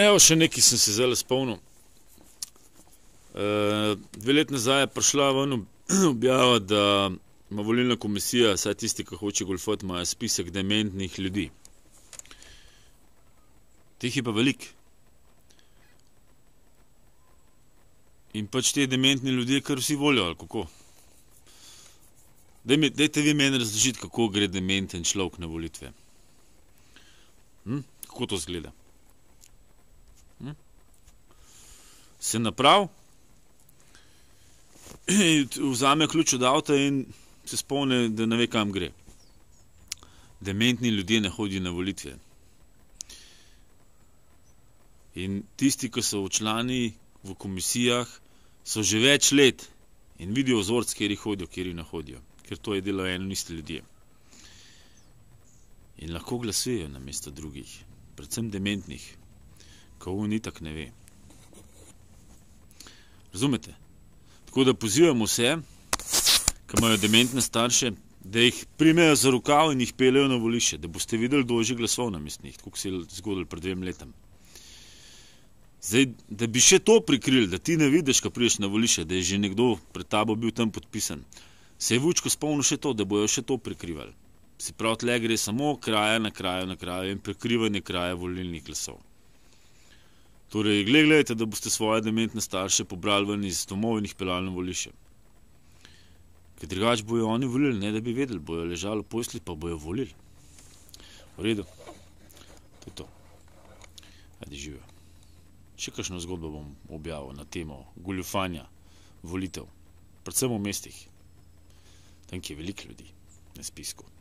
Evo, še nekaj sem se zelo spomnil. Uh, dve let nazaj je prišla ven objava, da ima volilna komisija, saj tisti, ki hoče golfot, ima spisek dementnih ljudi. Teh je pa velik. In pač te dementni ljudje, kar vsi volijo, ali kako. Daj mi, dajte vi meni razložiti, kako gre dementen človek na volitve. Hm? Kako to zgleda? Hm? se napravi, vzame ključ od avta in se spomne, da ne ve, kam gre. Dementni ljudje ne hodijo na volitve. In tisti, ki so v člani, v komisijah, so že več let in vidijo ozorc, kjer jih hodijo, kjer jih ne hodijo. Ker to je delo eno niste ljudje. In lahko glasujejo na mesto drugih, predvsem dementnih ljudje kako ni tak ne ve. Razumete? Tako da pozivam vse, ki imajo dementne starše, da jih primejo za rukav in jih peljejo na volišče, da boste videli doži glasov na mestnih, tako se je zgodil pred dvem letem. Zdaj, da bi še to prikrili, da ti ne vidiš, ko priješ na volišče, da je že nekdo pred tabo bil tam podpisan, se je Vučko spolnil še to, da bojo še to prikrivali. Se pravi, tle gre samo kraja na kraju na kraju in prikrivanje kraja volilnih glasov. Torej, gled, gledajte, da boste svoje dementne starše pobrali ven iz domov in jih pelali na volišče. Ker drugače bojo oni volili, ne da bi vedeli, bojo ležali v posli, pa bojo volili. V redu, to je to. Ajde, živijo. Še kakšno zgodbo bom objavil na temo goljufanja volitev, predvsem v mestih, tam, kjer je veliko ljudi na spisku.